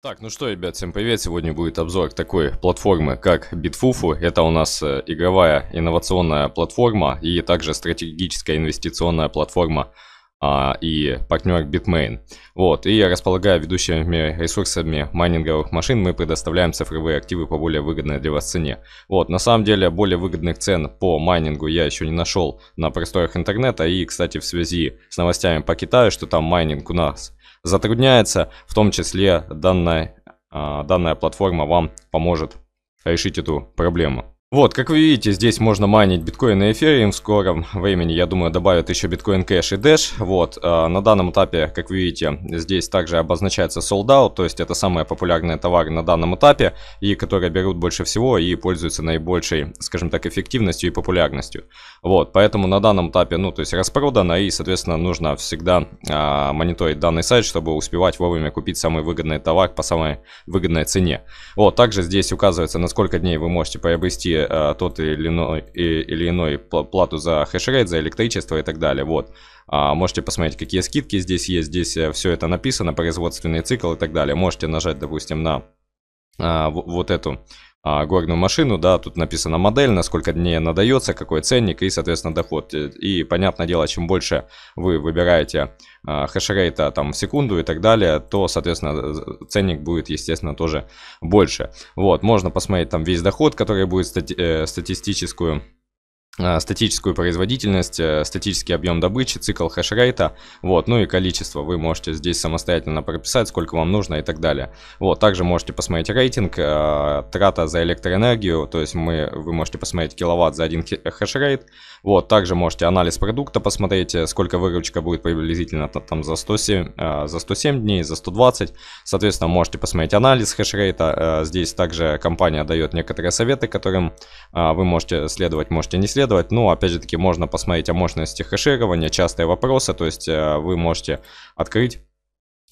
Так, ну что, ребят, всем привет! Сегодня будет обзор такой платформы, как Bitfufu. Это у нас э, игровая инновационная платформа и также стратегическая инвестиционная платформа а, и партнер Bitmain. Вот, и располагая ведущими ресурсами майнинговых машин, мы предоставляем цифровые активы по более выгодной для вас цене. Вот, на самом деле, более выгодных цен по майнингу я еще не нашел на просторах интернета. И, кстати, в связи с новостями по Китаю, что там майнинг у нас затрудняется, в том числе данная, а, данная платформа вам поможет решить эту проблему. Вот, как вы видите, здесь можно майнить биткоин и эфириум в скором времени, я думаю, добавят еще биткоин кэш и дэш. Вот, э, на данном этапе, как вы видите, здесь также обозначается sold out, то есть это самые популярные товары на данном этапе, и которые берут больше всего и пользуются наибольшей, скажем так, эффективностью и популярностью. Вот, поэтому на данном этапе, ну, то есть распродано, и, соответственно, нужно всегда э, мониторить данный сайт, чтобы успевать вовремя купить самый выгодный товар по самой выгодной цене. Вот, также здесь указывается, на сколько дней вы можете приобрести платите э, а, тот или иной, или иной плату за хешрейт, за электричество и так далее. Вот. А, можете посмотреть, какие скидки здесь есть. Здесь э, все это написано, производственный цикл и так далее. Можете нажать, допустим, на а, вот эту а, горную машину, да, тут написано модель, на сколько дней она дается, какой ценник и, соответственно, доход. Э, и, понятное дело, чем больше вы выбираете а, хешрейта там в секунду и так далее, то, соответственно, ценник будет, естественно, тоже больше. Вот, можно посмотреть там весь доход, который будет стати э, статистическую а, статическую производительность, э, статический объем добычи, цикл хешрейта, вот, ну и количество вы можете здесь самостоятельно прописать, сколько вам нужно и так далее. Вот, также можете посмотреть рейтинг, э, трата за электроэнергию, то есть мы, вы можете посмотреть киловатт за один хешрейт, вот, также можете анализ продукта посмотреть, э, сколько выручка будет приблизительно там за 107, э, за 107 дней, за 120, соответственно, можете посмотреть анализ хешрейта, э, здесь также компания дает некоторые советы, которым вы можете следовать, можете не следовать, исследовать. Ну, опять же таки, можно посмотреть о мощности хэширования, частые вопросы, то есть э, вы можете открыть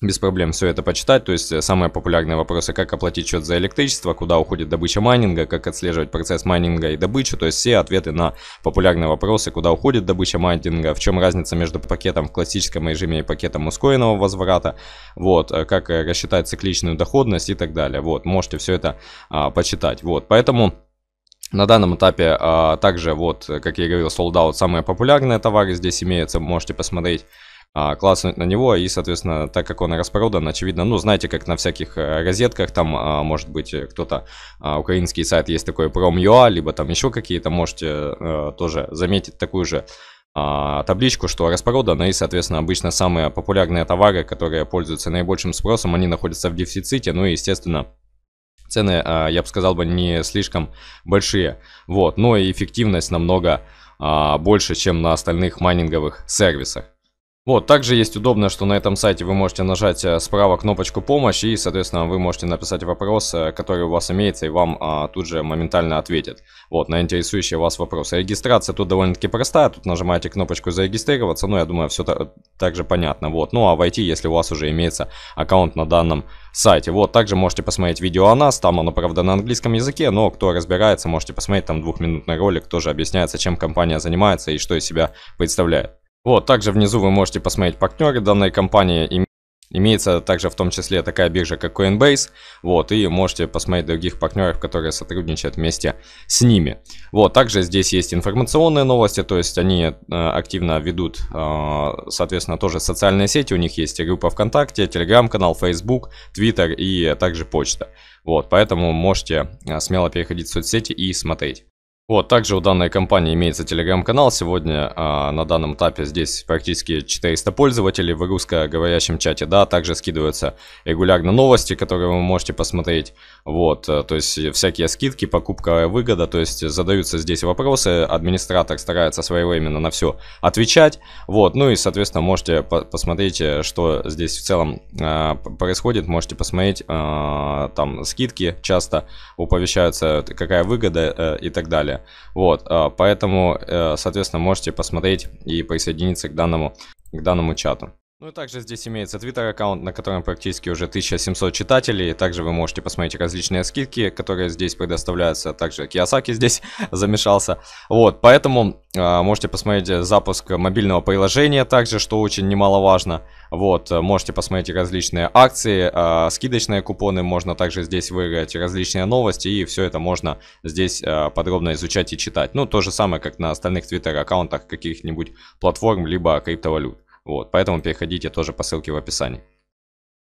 без проблем все это почитать. То есть э, самые популярные вопросы, как оплатить счет за электричество, куда уходит добыча майнинга, как отслеживать процесс майнинга и добычу. То есть все ответы на популярные вопросы, куда уходит добыча майнинга, в чем разница между пакетом в классическом режиме и пакетом ускоренного возврата, вот, э, как рассчитать цикличную доходность и так далее. Вот, можете все это а, почитать. Вот, поэтому... На данном этапе а, также, вот, э, как я и говорил, Sold Out самая популярная товары здесь имеется, можете посмотреть, а, класснуть на него, и, соответственно, так как он распродан, очевидно, ну, знаете, как на всяких э, розетках, там, а, может быть, э, кто-то, а, украинский сайт есть такой Prom.ua, либо там еще какие-то, можете а, тоже заметить такую же а, табличку, что распродано, и, соответственно, обычно самые популярные товары, которые пользуются наибольшим спросом, они находятся в дефиците, ну и, естественно, цены, а, я бы сказал, бы не слишком большие. Вот, но и эффективность намного а, больше, чем на остальных майнинговых сервисах. Вот, также есть удобно, что на этом сайте вы можете нажать э, справа кнопочку «Помощь» и, соответственно, вы можете написать вопрос, э, который у вас имеется, и вам а, тут же моментально ответят вот, на интересующие вас вопросы. Регистрация тут довольно-таки простая, тут нажимаете кнопочку «Зарегистрироваться», ну, я думаю, все та также понятно, вот. Ну, а войти, если у вас уже имеется аккаунт на данном сайте. Вот, также можете посмотреть видео о нас, там оно, правда, на английском языке, но кто разбирается, можете посмотреть, там двухминутный ролик тоже объясняется, чем компания занимается и что из себя представляет. Вот, также внизу вы можете посмотреть партнеры данной компании. Имеется также в том числе такая биржа, как Coinbase. Вот, и можете посмотреть других партнеров, которые сотрудничают вместе с ними. Вот, также здесь есть информационные новости, то есть они э, активно ведут, э, соответственно, тоже социальные сети. У них есть группа ВКонтакте, Телеграм-канал, Facebook, Twitter и также почта. Вот, поэтому можете э, смело переходить в соцсети и смотреть. Вот, также у данной компании имеется телеграм-канал. Сегодня а, на данном этапе здесь практически 400 пользователей в говорящем чате, да, также скидываются регулярно новости, которые вы можете посмотреть. Вот, э, то есть всякие скидки, покупка, выгода, то есть задаются здесь вопросы, администратор старается своевременно на все отвечать. Вот, ну и, соответственно, можете по посмотреть, э, что здесь в целом а, происходит, можете посмотреть, а, там скидки часто оповещаются, какая выгода а, и так далее далее. Вот, э, поэтому, э, соответственно, можете посмотреть и присоединиться к данному, к данному чату. Ну и также здесь имеется Twitter аккаунт, на котором практически уже 1700 читателей. Также вы можете посмотреть различные скидки, которые здесь предоставляются. Также Киосаки здесь замешался. Вот, поэтому э, можете посмотреть запуск мобильного приложения также, что очень немаловажно. Вот, можете посмотреть различные акции, э, скидочные купоны. Можно также здесь выиграть различные новости. И все это можно здесь э, подробно изучать и читать. Ну, то же самое, как на остальных Twitter аккаунтах каких-нибудь платформ, либо криптовалют. Вот, поэтому переходите тоже по ссылке в описании.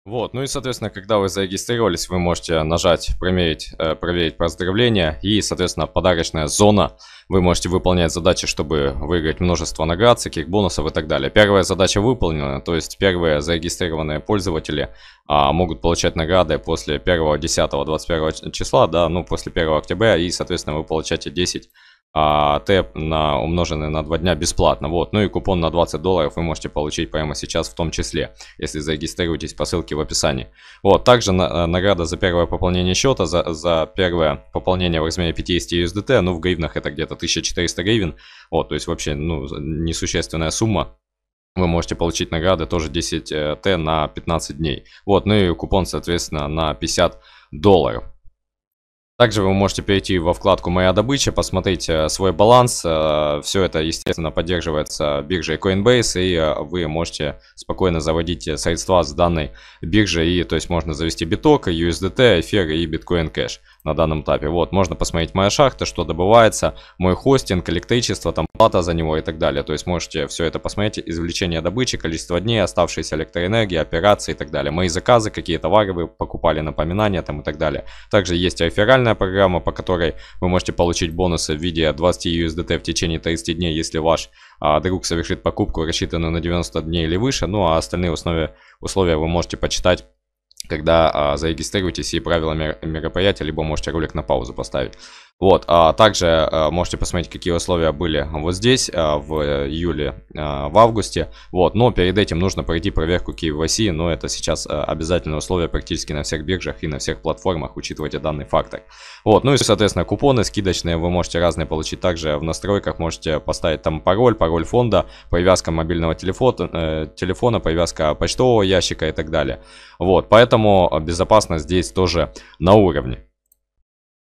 Вот, ну и, соответственно, когда вы зарегистрировались, вы можете нажать «Проверить, э, проверить поздравления» и, соответственно, подарочная зона. Вы можете выполнять задачи, чтобы выиграть множество наград, всяких бонусов и так далее. Первая задача выполнена, то есть первые зарегистрированные пользователи а, могут получать награды после 1, 10, 21 числа, да, ну, после 1 октября, и, соответственно, вы получаете 10 а, тэп на, умноженный на 2 дня бесплатно. Вот. Ну и купон на 20 долларов вы можете получить прямо сейчас в том числе, если зарегистрируетесь по ссылке в описании. Вот. Также на, э, награда за первое пополнение счета, за, за первое пополнение в размере 50 USDT, ну в гривнах это где-то 1400 гривен. Вот, то есть вообще ну, несущественная сумма вы можете получить награды тоже 10Т э, на 15 дней. Вот, ну и купон, соответственно, на 50 долларов. Также вы можете перейти во вкладку «Моя добыча», посмотреть э, свой баланс. Э, все это, естественно, поддерживается биржей Coinbase, и э, вы можете спокойно заводить средства с данной биржи. И, то есть можно завести биток, USDT, эфир и биткоин кэш на данном этапе. Вот, можно посмотреть моя шахта, что добывается, мой хостинг, электричество, там плата за него и так далее. То есть можете все это посмотреть, извлечение добычи, количество дней, оставшейся электроэнергии, операции и так далее. Мои заказы, какие товары вы покупали, напоминания там и так далее. Также есть реферальные специальная программа, по которой вы можете получить бонусы в виде 20 USDT в течение 30 дней, если ваш а, друг совершит покупку, рассчитанную на 90 дней или выше. Ну а остальные условия, условия вы можете почитать когда а, зарегистрируетесь и правила мероприятия, либо можете ролик на паузу поставить. Вот, а также а, можете посмотреть, какие условия были вот здесь а, в июле, а, в августе. Вот, но перед этим нужно пройти проверку KYC, но это сейчас а, обязательное условие практически на всех биржах и на всех платформах, учитывайте данный фактор. Вот, ну и, соответственно, купоны скидочные вы можете разные получить. Также в настройках можете поставить там пароль, пароль фонда, привязка мобильного телефона, э, телефона привязка почтового ящика и так далее. Вот, поэтому безопасность здесь тоже на уровне.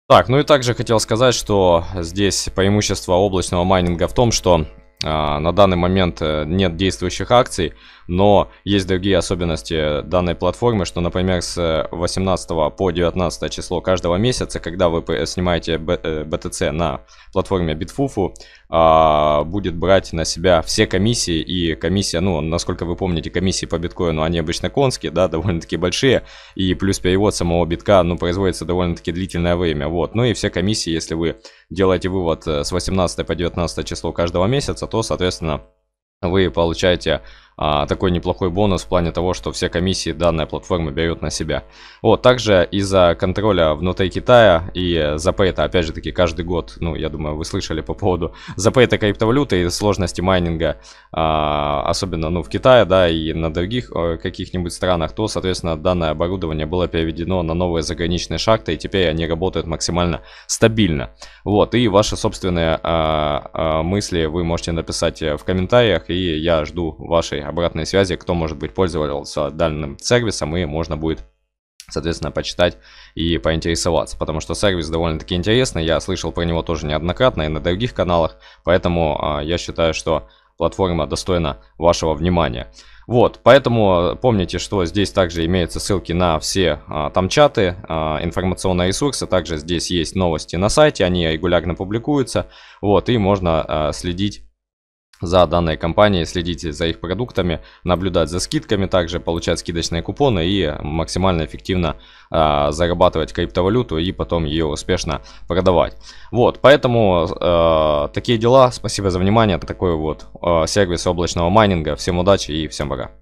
Так, ну и также хотел сказать, что здесь преимущество облачного майнинга в том, что э, на данный момент э, нет действующих акций, но есть другие особенности данной платформы, что, например, с 18 э, по 19 число каждого месяца, когда вы снимаете BTC э, на платформе BitFuFu, а, будет брать на себя все комиссии и комиссия, ну, насколько вы помните, комиссии по биткоину, они обычно конские, да, довольно-таки большие, и плюс перевод самого битка, ну, производится довольно-таки длительное время, вот, ну и все комиссии, если вы делаете вывод э, с 18 по 19 число каждого месяца, то, соответственно, вы получаете а, такой неплохой бонус в плане того, что все комиссии данная платформа берет на себя. Вот, также из-за контроля внутри Китая и запрета, опять же таки, каждый год, ну, я думаю, вы слышали по поводу запрета криптовалюты и сложности майнинга, а, особенно, ну, в Китае, да, и на других э, каких-нибудь странах, то, соответственно, данное оборудование было переведено на новые заграничные шахты, и теперь они работают максимально стабильно. Вот, и ваши собственные а, а, мысли вы можете написать э, в комментариях, и я жду вашей обратной связи, кто, может быть, пользовался данным сервисом, и можно будет соответственно, почитать и поинтересоваться, потому что сервис довольно-таки интересный, я слышал про него тоже неоднократно и на других каналах, поэтому а, я считаю, что платформа достойна вашего внимания. Вот, поэтому а, помните, что здесь также имеются ссылки на все а, там чаты, а, информационные ресурсы, также здесь есть новости на сайте, они регулярно публикуются, вот, и можно а, следить за данной компанией, следите за их продуктами, наблюдать за скидками, также получать скидочные купоны и максимально эффективно э, зарабатывать криптовалюту и потом ее успешно продавать. Вот, поэтому э, такие дела. Спасибо за внимание. Это такой вот э, сервис облачного майнинга. Всем удачи и всем пока.